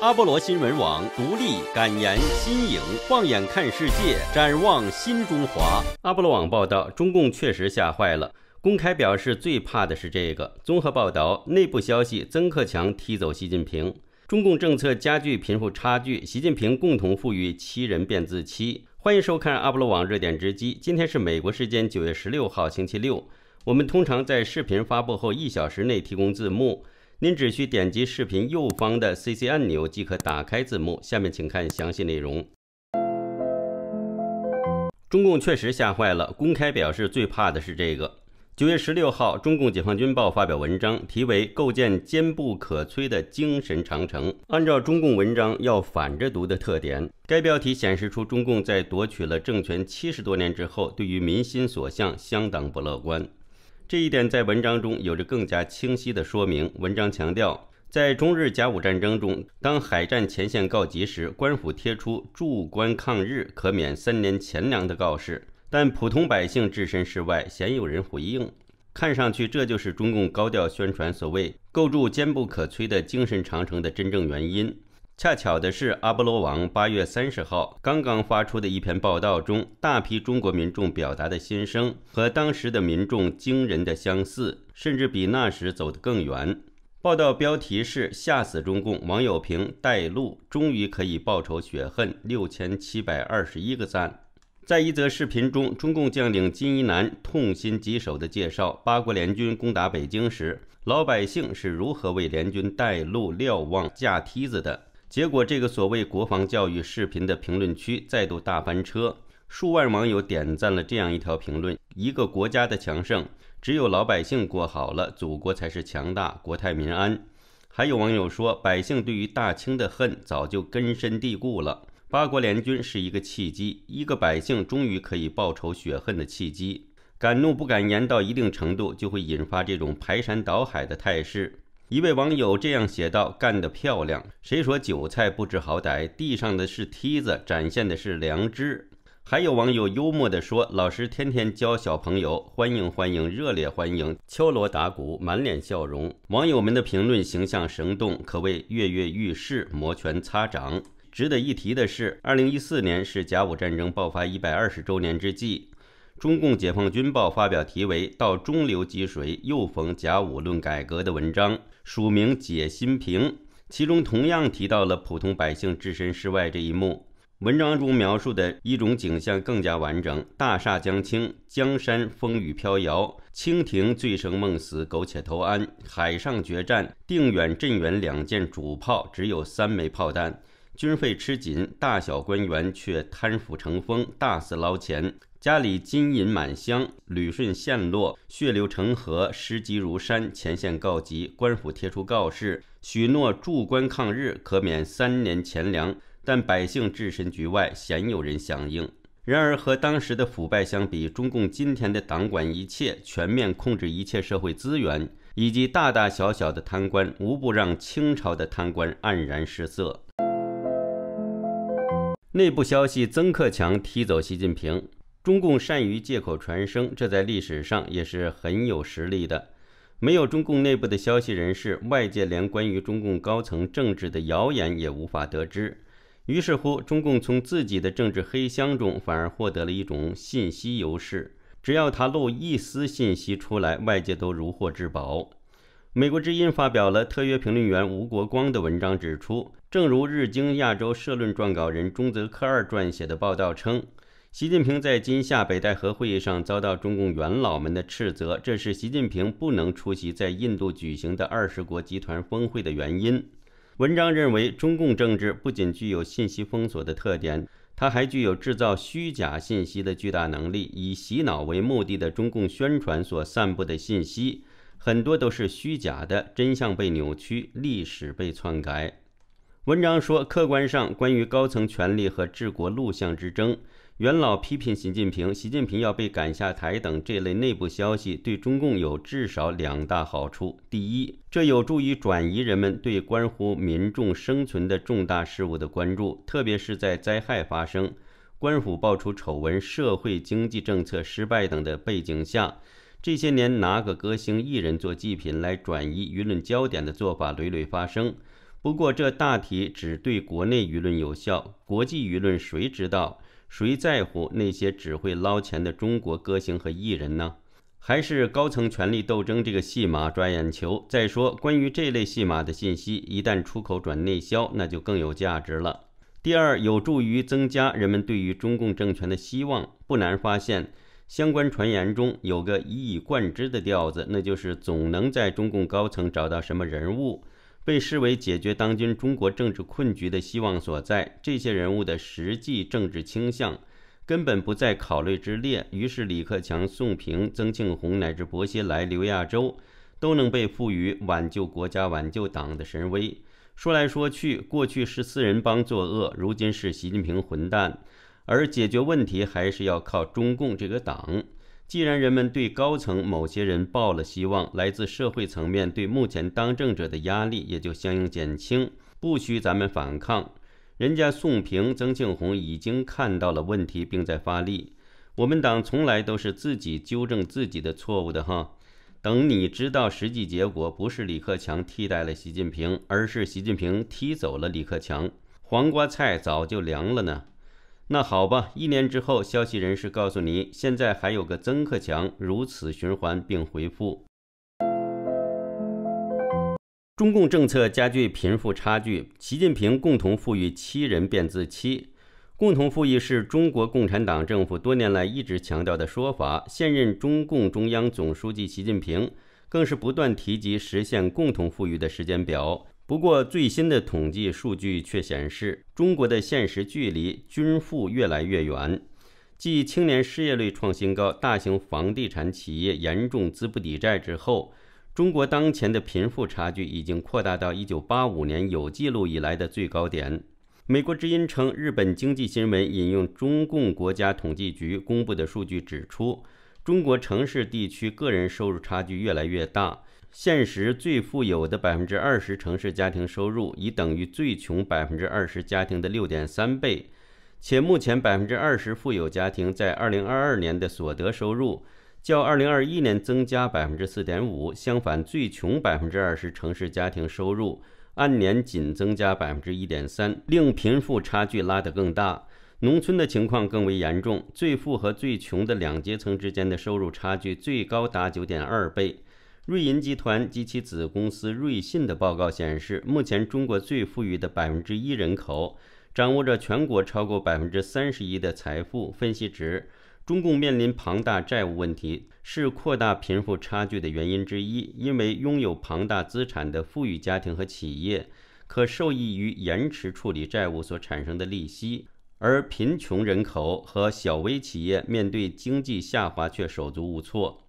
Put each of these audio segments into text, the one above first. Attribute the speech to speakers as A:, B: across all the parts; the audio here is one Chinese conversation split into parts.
A: 阿波罗新闻网独立、敢言、新颖，放眼看世界，展望新中华。阿波罗网报道，中共确实吓坏了，公开表示最怕的是这个。综合报道，内部消息：曾克强踢走习近平，中共政策加剧贫富差距，习近平共同富裕七人变自欺。欢迎收看阿波罗网热点直击。今天是美国时间九月十六号星期六，我们通常在视频发布后一小时内提供字幕。您只需点击视频右方的 CC 按钮即可打开字幕。下面请看详细内容。中共确实吓坏了，公开表示最怕的是这个。九月十六号，《中共解放军报》发表文章，题为《构建坚不可摧的精神长城》。按照中共文章要反着读的特点，该标题显示出中共在夺取了政权七十多年之后，对于民心所向相当不乐观。这一点在文章中有着更加清晰的说明。文章强调，在中日甲午战争中，当海战前线告急时，官府贴出驻关抗日可免三年钱粮的告示，但普通百姓置身事外，鲜有人回应。看上去，这就是中共高调宣传所谓构筑坚不可摧的精神长城的真正原因。恰巧的是，阿波罗网八月三十号刚刚发出的一篇报道中，大批中国民众表达的心声和当时的民众惊人的相似，甚至比那时走得更远。报道标题是“吓死中共”，网友评带路，终于可以报仇雪恨。六千七百二十一个赞。在一则视频中，中共将领金一南痛心疾首地介绍，八国联军攻打北京时，老百姓是如何为联军带路、瞭望、架梯子的。结果，这个所谓国防教育视频的评论区再度大翻车，数万网友点赞了这样一条评论：“一个国家的强盛，只有老百姓过好了，祖国才是强大，国泰民安。”还有网友说：“百姓对于大清的恨早就根深蒂固了，八国联军是一个契机，一个百姓终于可以报仇雪恨的契机。敢怒不敢言到一定程度，就会引发这种排山倒海的态势。”一位网友这样写道：“干得漂亮！谁说韭菜不知好歹？地上的是梯子，展现的是良知。”还有网友幽默地说：“老师天天教小朋友，欢迎欢迎，热烈欢迎，敲锣打鼓，满脸笑容。”网友们的评论形象生动，可谓跃跃欲试，摩拳擦掌。值得一提的是，二零一四年是甲午战争爆发一百二十周年之际，《中共解放军报》发表题为《到中流击水，又逢甲午论改革》的文章。署名解心平，其中同样提到了普通百姓置身事外这一幕。文章中描述的一种景象更加完整：大厦将倾，江山风雨飘摇，清廷醉生梦死，苟且偷安。海上决战，定远、镇远两舰主炮只有三枚炮弹，军费吃紧，大小官员却贪腐成风，大肆捞钱。家里金银满箱，旅顺陷落，血流成河，尸积如山，前线告急，官府贴出告示，许诺驻关抗日可免三年钱粮，但百姓置身局外，鲜有人响应。然而和当时的腐败相比，中共今天的党管一切，全面控制一切社会资源，以及大大小小的贪官，无不让清朝的贪官黯然失色。内部消息：曾克强踢走习近平。中共善于借口传声，这在历史上也是很有实力的。没有中共内部的消息人士，外界连关于中共高层政治的谣言也无法得知。于是乎，中共从自己的政治黑箱中反而获得了一种信息优势。只要他露一丝信息出来，外界都如获至宝。美国之音发表了特约评论员吴国光的文章，指出：正如日经亚洲社论撰稿人中泽科二撰写的报道称。习近平在今夏北戴河会议上遭到中共元老们的斥责，这是习近平不能出席在印度举行的二十国集团峰会的原因。文章认为，中共政治不仅具有信息封锁的特点，它还具有制造虚假信息的巨大能力。以洗脑为目的的中共宣传所散布的信息，很多都是虚假的，真相被扭曲，历史被篡改。文章说，客观上关于高层权力和治国路像之争。元老批评习近平，习近平要被赶下台等这类内部消息，对中共有至少两大好处：第一，这有助于转移人们对关乎民众生存的重大事务的关注，特别是在灾害发生、官府爆出丑闻、社会经济政策失败等的背景下。这些年，拿个歌星艺人做祭品来转移舆论焦点的做法屡屡发生。不过，这大体只对国内舆论有效，国际舆论谁知道？谁在乎那些只会捞钱的中国歌星和艺人呢？还是高层权力斗争这个戏码抓眼球？再说，关于这类戏码的信息一旦出口转内销，那就更有价值了。第二，有助于增加人们对于中共政权的希望。不难发现，相关传言中有个一以贯之的调子，那就是总能在中共高层找到什么人物。被视为解决当今中国政治困局的希望所在。这些人物的实际政治倾向根本不在考虑之列，于是李克强、宋平、曾庆红乃至薄熙来、刘亚洲都能被赋予挽救国家、挽救党的神威。说来说去，过去是四人帮作恶，如今是习近平混蛋，而解决问题还是要靠中共这个党。既然人们对高层某些人抱了希望，来自社会层面对目前当政者的压力也就相应减轻，不需咱们反抗。人家宋平、曾庆红已经看到了问题，并在发力。我们党从来都是自己纠正自己的错误的哈。等你知道实际结果，不是李克强替代了习近平，而是习近平踢走了李克强，黄瓜菜早就凉了呢。那好吧，一年之后，消息人士告诉你，现在还有个曾克强如此循环并回复。中共政策加剧贫富差距，习近平共同富裕七人变自七，共同富裕是中国共产党政府多年来一直强调的说法，现任中共中央总书记习近平更是不断提及实现共同富裕的时间表。不过，最新的统计数据却显示，中国的现实距离均富越来越远。继青年失业率创新高、大型房地产企业严重资不抵债之后，中国当前的贫富差距已经扩大到1985年有记录以来的最高点。美国之音称，日本经济新闻引用中共国家统计局公布的数据指出，中国城市地区个人收入差距越来越大。现实最富有的百分之二十城市家庭收入已等于最穷百分之二十家庭的六点三倍，且目前百分之二十富有家庭在二零二二年的所得收入较二零二一年增加百分之四点五。相反，最穷百分之二十城市家庭收入按年仅增加百分之一点三，令贫富差距拉得更大。农村的情况更为严重，最富和最穷的两阶层之间的收入差距最高达九点二倍。瑞银集团及其子公司瑞信的报告显示，目前中国最富裕的百分之一人口掌握着全国超过百分之三十一的财富。分析指，中共面临庞大债务问题，是扩大贫富差距的原因之一。因为拥有庞大资产的富裕家庭和企业可受益于延迟处理债务所产生的利息，而贫穷人口和小微企业面对经济下滑却手足无措。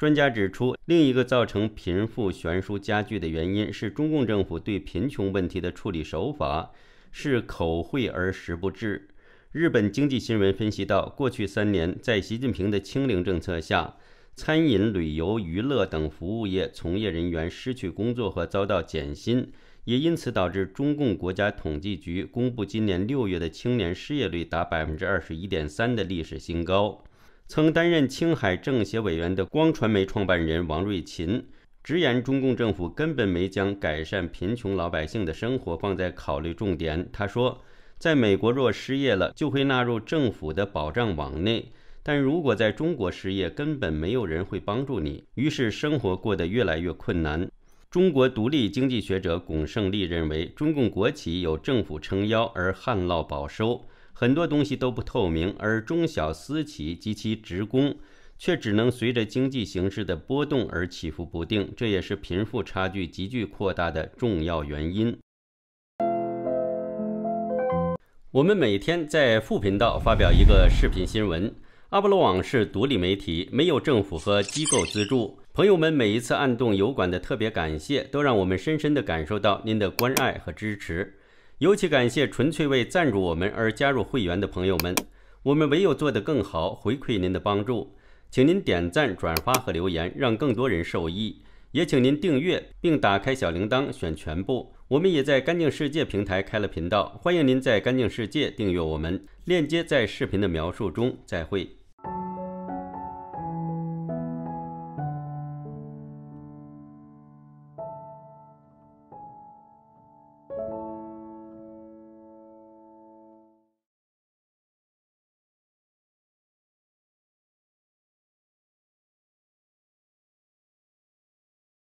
A: 专家指出，另一个造成贫富悬殊加剧的原因是中共政府对贫穷问题的处理手法是口惠而实不至。日本经济新闻分析到，过去三年，在习近平的清零政策下，餐饮、旅游、娱乐等服务业从业人员失去工作和遭到减薪，也因此导致中共国家统计局公布今年六月的青年失业率达百分之二十一点三的历史新高。曾担任青海政协委员的光传媒创办人王瑞琴直言，中共政府根本没将改善贫穷老百姓的生活放在考虑重点。他说，在美国若失业了，就会纳入政府的保障网内，但如果在中国失业，根本没有人会帮助你，于是生活过得越来越困难。中国独立经济学者巩胜利认为，中共国企有政府撑腰而旱涝保收。很多东西都不透明，而中小私企及其职工却只能随着经济形势的波动而起伏不定，这也是贫富差距急剧扩大的重要原因。我们每天在副频道发表一个视频新闻。阿波罗网是独立媒体，没有政府和机构资助。朋友们每一次按动油管的特别感谢，都让我们深深地感受到您的关爱和支持。尤其感谢纯粹为赞助我们而加入会员的朋友们，我们唯有做得更好回馈您的帮助，请您点赞、转发和留言，让更多人受益。也请您订阅并打开小铃铛，选全部。我们也在干净世界平台开了频道，欢迎您在干净世界订阅我们，链接在视频的描述中。再会。